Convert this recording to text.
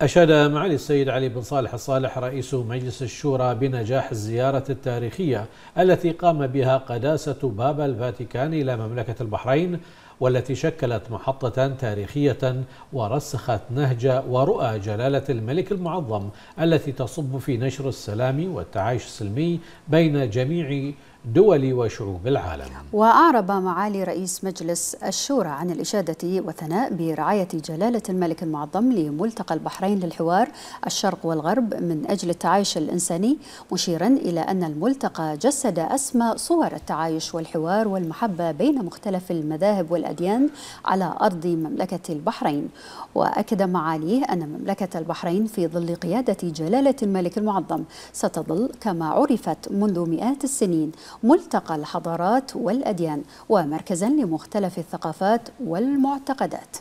أشاد معالي السيد علي بن صالح الصالح رئيس مجلس الشورى بنجاح الزيارة التاريخية التي قام بها قداسة باب الفاتيكان إلى مملكة البحرين والتي شكلت محطة تاريخية ورسخت نهج ورؤى جلالة الملك المعظم التي تصب في نشر السلام والتعايش السلمي بين جميع دول وشعوب العالم وأعرب معالي رئيس مجلس الشورى عن الإشادة وثناء برعاية جلالة الملك المعظم لملتقى البحرين للحوار الشرق والغرب من أجل التعايش الإنساني مشيرا إلى أن الملتقى جسد أسمى صور التعايش والحوار والمحبة بين مختلف المذاهب والأديان على أرض مملكة البحرين وأكد معاليه أن مملكة البحرين في ظل قيادة جلالة الملك المعظم ستظل كما عرفت منذ مئات السنين ملتقى الحضارات والأديان ومركزا لمختلف الثقافات والمعتقدات